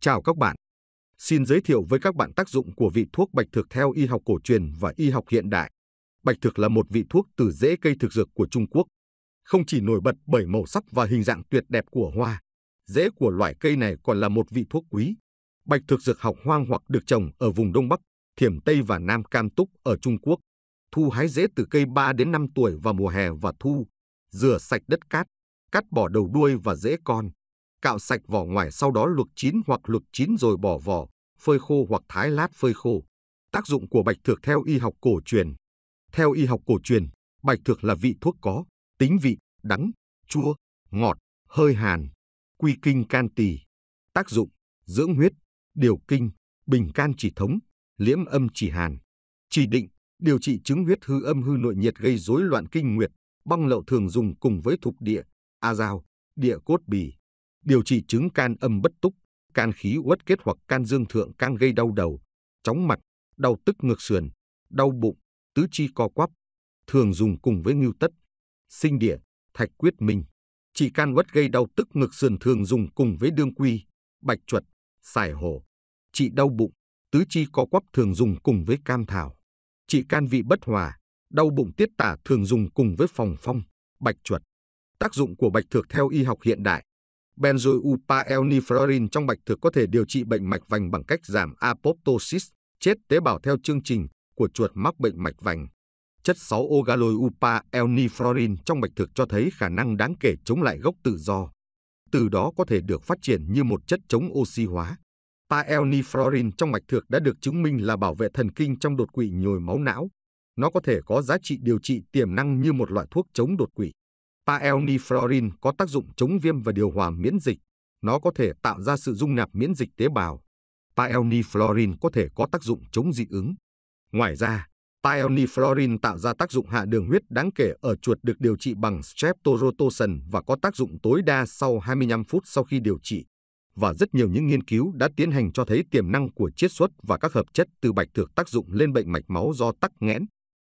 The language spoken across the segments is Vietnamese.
Chào các bạn. Xin giới thiệu với các bạn tác dụng của vị thuốc bạch thực theo y học cổ truyền và y học hiện đại. Bạch thực là một vị thuốc từ rễ cây thực dược của Trung Quốc, không chỉ nổi bật bởi màu sắc và hình dạng tuyệt đẹp của hoa, rễ của loại cây này còn là một vị thuốc quý. Bạch thực dược học hoang hoặc được trồng ở vùng Đông Bắc, Thiểm Tây và Nam Cam Túc ở Trung Quốc. Thu hái rễ từ cây 3 đến 5 tuổi vào mùa hè và thu, rửa sạch đất cát, cắt bỏ đầu đuôi và rễ con, cạo sạch vỏ ngoài sau đó luộc chín hoặc luộc chín rồi bỏ vỏ, phơi khô hoặc thái lát phơi khô. Tác dụng của bạch thược theo y học cổ truyền. Theo y học cổ truyền, bạch thược là vị thuốc có tính vị đắng, chua, ngọt, hơi hàn, quy kinh can tỳ. Tác dụng: dưỡng huyết, điều kinh, bình can chỉ thống, liễm âm chỉ hàn. Chỉ định: điều trị chứng huyết hư âm hư nội nhiệt gây rối loạn kinh nguyệt, băng lậu thường dùng cùng với thục địa, a dao, địa cốt bì. Điều trị chứng can âm bất túc, can khí uất kết hoặc can dương thượng can gây đau đầu, chóng mặt, đau tức ngược sườn, đau bụng, tứ chi co quắp, thường dùng cùng với ngưu tất, sinh địa, thạch quyết minh. Trị can uất gây đau tức ngực sườn thường dùng cùng với đương quy, bạch chuột, xài hổ. Trị đau bụng, tứ chi co quắp thường dùng cùng với cam thảo. Trị can vị bất hòa, đau bụng tiết tả thường dùng cùng với phòng phong, bạch chuột. Tác dụng của bạch thược theo y học hiện đại benzoylpaelniflorin trong bạch thực có thể điều trị bệnh mạch vành bằng cách giảm apoptosis, chết tế bào theo chương trình của chuột mắc bệnh mạch vành. Chất 6 ogaloyupaelniflorin trong bạch thực cho thấy khả năng đáng kể chống lại gốc tự do. Từ đó có thể được phát triển như một chất chống oxy hóa. Paelniflorin trong mạch thực đã được chứng minh là bảo vệ thần kinh trong đột quỵ nhồi máu não. Nó có thể có giá trị điều trị tiềm năng như một loại thuốc chống đột quỵ. Paelniflorin có tác dụng chống viêm và điều hòa miễn dịch. Nó có thể tạo ra sự dung nạp miễn dịch tế bào. Paelniflorin có thể có tác dụng chống dị ứng. Ngoài ra, paelniflorin tạo ra tác dụng hạ đường huyết đáng kể ở chuột được điều trị bằng streptorotoxin và có tác dụng tối đa sau 25 phút sau khi điều trị. Và rất nhiều những nghiên cứu đã tiến hành cho thấy tiềm năng của chiết xuất và các hợp chất từ bạch thực tác dụng lên bệnh mạch máu do tắc nghẽn,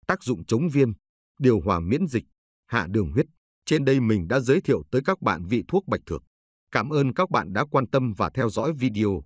tác dụng chống viêm, điều hòa miễn dịch, hạ đường huyết. Trên đây mình đã giới thiệu tới các bạn vị thuốc bạch thược. Cảm ơn các bạn đã quan tâm và theo dõi video.